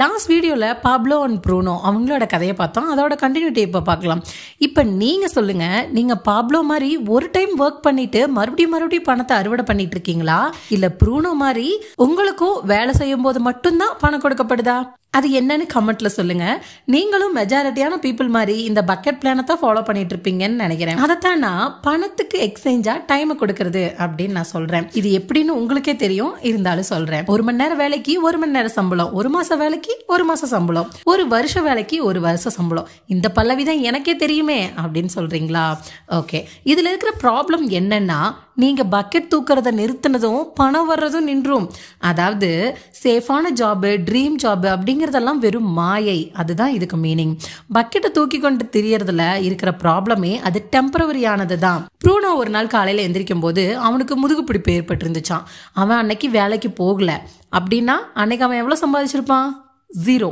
last வீடியோவில் Pablo and Bruno அவங்களோட கதையை பார்த்தோம் அதோட கண்டினியூட்டி இப்போ பார்க்கலாம் இப்போ நீங்கள் சொல்லுங்கள் நீங்கள் பாப்லோ மாதிரி ஒரு டைம் ஒர்க் பண்ணிட்டு மறுபடியும் மறுபடியும் பணத்தை அறுவடை பண்ணிட்டு இருக்கீங்களா இல்லை ப்ரூனோ மாதிரி உங்களுக்கும் வேலை செய்யும் போது மட்டும்தான் பணம் கொடுக்கப்படுதா அது என்னன்னு கமெண்ட்ல சொல்லுங்க நீங்களும் மெஜாரிட்டியான பீப்புள் மாதிரி இந்த பக்கெட் பிளானை தான் ஃபாலோ பண்ணிட்டு இருப்பீங்கன்னு நினைக்கிறேன் அதைத்தான் நான் பணத்துக்கு எக்ஸ்சேஞ்சா டைம் கொடுக்கறது அப்படின்னு நான் சொல்றேன் இது எப்படின்னு உங்களுக்கே தெரியும் இருந்தாலும் சொல்றேன் ஒரு மணி நேரம் வேலைக்கு ஒரு மணி நேரம் சம்பளம் ஒரு மாச வேலைக்கு ஒரு மாச சம்பளம் ஒரு வருஷ வேலைக்கு ஒரு வருஷ சம்பளம் இந்த பல்லவிதான் எனக்கே தெரியுமே அப்படின்னு சொல்றீங்களா ஓகே இதுல இருக்கிற ப்ராப்ளம் என்னன்னா நீங்கள் பக்கெட் தூக்கிறத நிறுத்தினதும் பணம் வர்றதும் நின்றும் அதாவது சேஃபான ஜாபு ட்ரீம் ஜாபு அப்படிங்கிறதெல்லாம் வெறும் மாயை அதுதான் இதுக்கு மீனிங் பக்கெட்டை தூக்கி கொண்டு தெரியறதுல இருக்கிற ப்ராப்ளமே அது டெம்பரவரியானது தான் ப்ரூனோ ஒரு நாள் காலையில் எந்திரிக்கும் போது அவனுக்கு முதுகு பிடிப்பு ஏற்பட்டிருந்துச்சான் அவன் அன்னைக்கு வேலைக்கு போகல அப்படின்னா அன்னைக்கு அவன் எவ்வளோ சம்பாதிச்சிருப்பான் ஜீரோ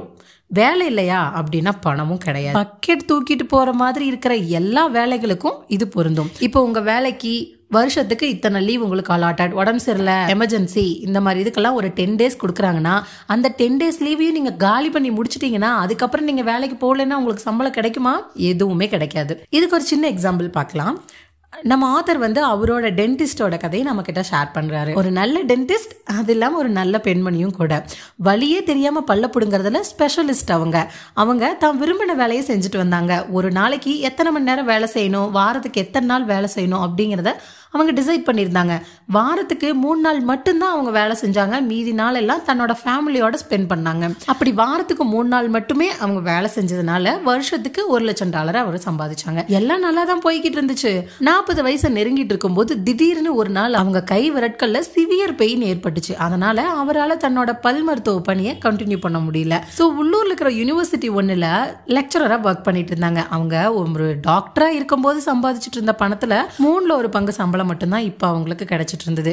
வேலை இல்லையா அப்படின்னா பணமும் கிடையாது பக்கெட் தூக்கிட்டு போகிற மாதிரி இருக்கிற எல்லா வேலைகளுக்கும் இது பொருந்தும் இப்போ உங்கள் வேலைக்கு வருஷத்துக்கு இத்தனை லீவ் உங்களுக்கு அலாட்டட் உடம்பு சரியில்லை எமர்ஜென்சி இந்த மாதிரி இதுக்கெல்லாம் ஒரு டென் டேஸ் கொடுக்குறாங்கன்னா அந்த டென் டேஸ் லீவையும் நீங்கள் காலி பண்ணி முடிச்சிட்டிங்கன்னா அதுக்கப்புறம் நீங்கள் வேலைக்கு போகலன்னா உங்களுக்கு சம்பளம் கிடைக்குமா எதுவுமே கிடைக்காது இதுக்கு ஒரு சின்ன எக்ஸாம்பிள் பார்க்கலாம் நம்ம ஆத்தர் வந்து அவரோட டென்டிஸ்டோட கதையை நம்ம கிட்ட ஷேர் பண்ணுறாரு ஒரு நல்ல டென்டிஸ்ட் அது இல்லாமல் ஒரு நல்ல பெண்மணியும் கூட வழியே தெரியாமல் பல்ல புடுங்கறதுல ஸ்பெஷலிஸ்ட் அவங்க அவங்க தான் விரும்பின வேலையை செஞ்சுட்டு வந்தாங்க ஒரு நாளைக்கு எத்தனை மணி நேரம் வேலை செய்யணும் வாரத்துக்கு எத்தனை நாள் வேலை செய்யணும் அப்படிங்கிறத அவங்க டிசைட் பண்ணியிருந்தாங்க வாரத்துக்கு மூணு நாள் மட்டும்தான் அவங்க வேலை செஞ்சாங்க மீதி நாள் எல்லாம் தன்னோட ஃபேமிலியோட ஸ்பெண்ட் பண்ணாங்க அப்படி வாரத்துக்கு மூணு நாள் மட்டுமே அவங்க வேலை செஞ்சதுனால வருஷத்துக்கு ஒரு லட்சம் டாலர் அவர் சம்பாதிச்சாங்க எல்லாம் நல்லா தான் போய்கிட்டு இருந்துச்சு நாற்பது வயசை நெருங்கிட்டு இருக்கும்போது திடீர்னு ஒரு நாள் அவங்க கை விரட்கல்ல சிவியர் பெயின் ஏற்பட்டுச்சு அதனால அவரால் தன்னோட பல் மருத்துவ பணியை கண்டினியூ பண்ண முடியல ஸோ உள்ளூர்ல இருக்கிற யூனிவர்சிட்டி ஒன்றில் லெக்சரராக ஒர்க் பண்ணிட்டு இருந்தாங்க அவங்க ஒரு டாக்டராக இருக்கும்போது சம்பாதிச்சிட்டு இருந்த பணத்தில் மூணில் ஒரு பங்கு சம்பளம் சம்பளம் மட்டும்தான் இப்போ அவங்களுக்கு கிடச்சிட்டு இருந்தது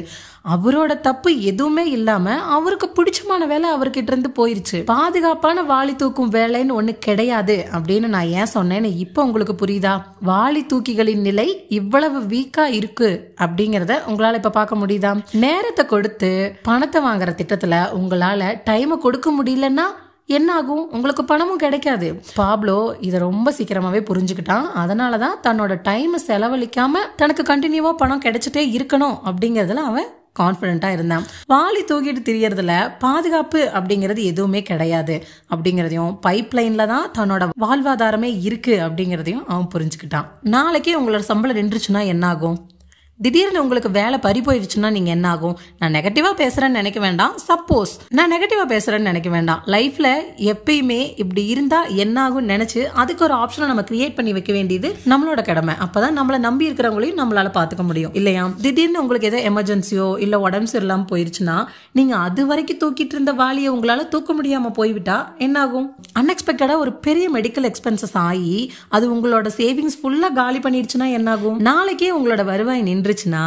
அவரோட தப்பு எதுவுமே இல்லாமல் அவருக்கு பிடிச்சமான வேலை அவர்கிட்ட இருந்து போயிருச்சு பாதுகாப்பான வாளி தூக்கும் வேலைன்னு ஒன்று கிடையாது அப்படின்னு நான் ஏன் சொன்னேன்னு இப்போ உங்களுக்கு புரியுதா வாளி தூக்கிகளின் நிலை இவ்வளவு வீக்காக இருக்கு அப்படிங்கிறத உங்களால் இப்போ பார்க்க முடியுதா நேரத்தை கொடுத்து பணத்தை வாங்குற திட்டத்தில் உங்களால் டைமை கொடுக்க முடியலன்னா என்னாகும் உங்களுக்கு பணமும் கிடைக்காது பாப்லோ இதை ரொம்ப சீக்கிரமாகவே புரிஞ்சுக்கிட்டான் அதனால தான் தன்னோட டைம் செலவழிக்காமல் தனக்கு கண்டினியூவாக பணம் கிடைச்சிட்டே இருக்கணும் அப்படிங்கறதுல அவன் கான்பிடண்டா இருந்தான் வாலி தூக்கிட்டு திரியறதுல பாதுகாப்பு அப்படிங்கிறது எதுவுமே கிடையாது அப்படிங்கிறதையும் பைப் லைன்ல தான் தன்னோட வாழ்வாதாரமே இருக்குது அப்படிங்கிறதையும் அவன் புரிஞ்சுக்கிட்டான் நாளைக்கே உங்களோட சம்பளம் நின்றுச்சுன்னா என்னாகும் திடீர்னு உங்களுக்கு வேலை பறி போயிடுச்சுன்னா நீங்கள் என்ன ஆகும் நான் நெகட்டிவா பேசுகிறேன்னு நினைக்க வேண்டாம் சப்போஸ் நான் நெகட்டிவாக பேசுகிறேன்னு நினைக்க வேண்டாம் லைஃப்பில் எப்பயுமே இப்படி இருந்தால் என்ன ஆகும்னு நினச்சி அதுக்கு ஒரு ஆப்ஷனை நம்ம கிரியேட் பண்ணி வைக்க வேண்டியது நம்மளோட கடமை அப்போ தான் நம்மளை நம்பி இருக்கிறவங்களையும் நம்மளால் பார்த்துக்க முடியும் இல்லையா திடீர்னு உங்களுக்கு ஏதோ எமர்ஜென்சியோ இல்லை உடம்பு சரியில்லாமல் போயிருச்சுன்னா நீங்கள் அது வரைக்கும் தூக்கிட்டு இருந்த வாலியை உங்களால் தூக்க முடியாமல் போய்விட்டா என்னாகும் அன்எக்ஸ்பெக்டடாக ஒரு பெரிய மெடிக்கல் எக்ஸ்பென்சஸ் ஆகி அது உங்களோட சேவிங்ஸ் ஃபுல்லாக காலி பண்ணிடுச்சுன்னா என்னாகும் நாளைக்கே உங்களோட வருவாய் நின்று நின்றுச்சுன்னா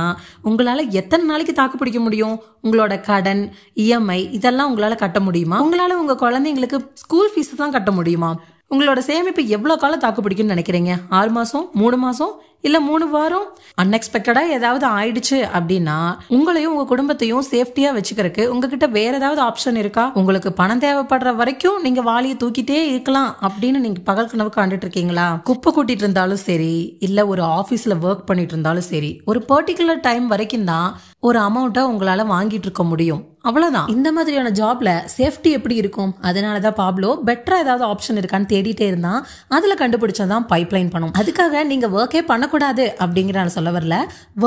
உங்களால் எத்தனை நாளைக்கு தாக்கு பிடிக்க முடியும் உங்களோட கடன் இஎம்ஐ இதெல்லாம் உங்களால் கட்ட முடியுமா உங்களால் உங்கள் குழந்தைங்களுக்கு ஸ்கூல் ஃபீஸ் தான் கட்ட முடியுமா உங்களோட சேமிப்பு எவ்வளோ காலம் தாக்கு பிடிக்கும்னு நினைக்கிறீங்க ஆறு மாதம் மூணு மாதம் இல்லை மூணு வாரம் அன்எக்ஸ்பெக்டடாக ஏதாவது ஆயிடுச்சு அப்படின்னா உங்களையும் உங்கள் குடும்பத்தையும் சேஃப்டியாக வச்சுக்கிறதுக்கு உங்ககிட்ட வேற ஏதாவது ஆப்ஷன் இருக்கா உங்களுக்கு பணம் தேவைப்படுற வரைக்கும் நீங்கள் வாலியை தூக்கிட்டே இருக்கலாம் அப்படின்னு நீங்கள் பகல் கனவு காண்டுட்டு இருக்கீங்களா குப்பை கூட்டிட்டு இருந்தாலும் சரி இல்லை ஒரு ஆஃபீஸில் ஒர்க் பண்ணிட்டு இருந்தாலும் சரி ஒரு பர்டிகுலர் டைம் வரைக்கும் தான் ஒரு அமௌண்ட்டை உங்களால் வாங்கிட்டு இருக்க முடியும் அவ்வளவுதான் இந்த மாதிரியான ஜாப்ல சேஃப்டி எப்படி இருக்கும் அதனாலதான் தான் பாப்லோ பெட்டரா ஏதாவது ஆப்ஷன் இருக்கான்னு தேடிட்டே இருந்தான் அதில் கண்டுபிடிச்சாதான் பைப் லைன் பண்ணும் அதுக்காக நீங்க ஒர்க்கே பண்ணக்கூடாது அப்படிங்கிற நான் சொல்ல வரல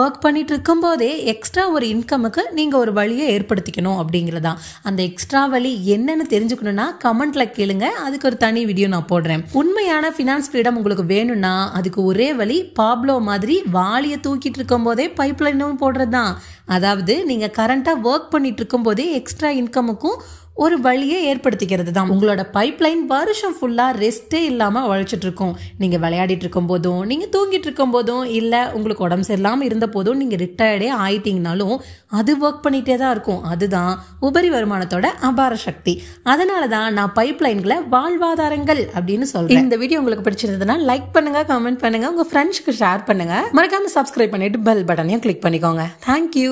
ஒர்க் பண்ணிட்டு இருக்கும் போதே எக்ஸ்ட்ரா ஒரு இன்கமுக்கு நீங்க ஒரு வழியை ஏற்படுத்திக்கணும் அப்படிங்கறதா அந்த எக்ஸ்ட்ரா வழி என்னன்னு தெரிஞ்சுக்கணும்னா கமெண்ட்ல கேளுங்க அதுக்கு ஒரு தனி வீடியோ நான் போடுறேன் உண்மையான ஃபினான்ஸ் ஃப்ரீடம் உங்களுக்கு வேணும்னா அதுக்கு ஒரே வழி பாப்லோ மாதிரி வாளியை தூக்கிட்டு இருக்கும் போதே பைப் லைனும் போடுறது தான் அதாவது நீங்க கரண்டா ஒர்க் பண்ணிட்டு இருக்கும் போகும்போதே எக்ஸ்ட்ரா இன்கமுக்கும் ஒரு வழியை ஏற்படுத்திக்கிறது தான் உங்களோட பைப்லைன் வருஷம் ஃபுல்லாக ரெஸ்ட்டே இல்லாமல் உழைச்சிட்டு இருக்கோம் நீங்கள் விளையாடிட்டு இருக்கும் போதும் நீங்கள் தூங்கிட்டு இருக்கும் போதும் இல்லை உங்களுக்கு உடம்பு சரியில்லாமல் இருந்த போதும் நீங்கள் ரிட்டையர்டே ஆயிட்டீங்கனாலும் அது ஒர்க் பண்ணிகிட்டே தான் இருக்கும் அதுதான் உபரி வருமானத்தோட அபார சக்தி அதனால தான் நான் பைப்லைன்களை வாழ்வாதாரங்கள் அப்படின்னு சொல்கிறேன் இந்த வீடியோ உங்களுக்கு பிடிச்சிருந்ததுன்னா லைக் பண்ணுங்கள் கமெண்ட் பண்ணுங்கள் உங்கள் ஃப்ரெண்ட்ஸ்க்கு ஷேர் பண்ணுங்கள் மறக்காமல் சப்ஸ்கிரைப் பண்ணிவிட்டு பெல் பட்டனையும் கிளிக் பண்ணிக்கோங்க தேங்க்யூ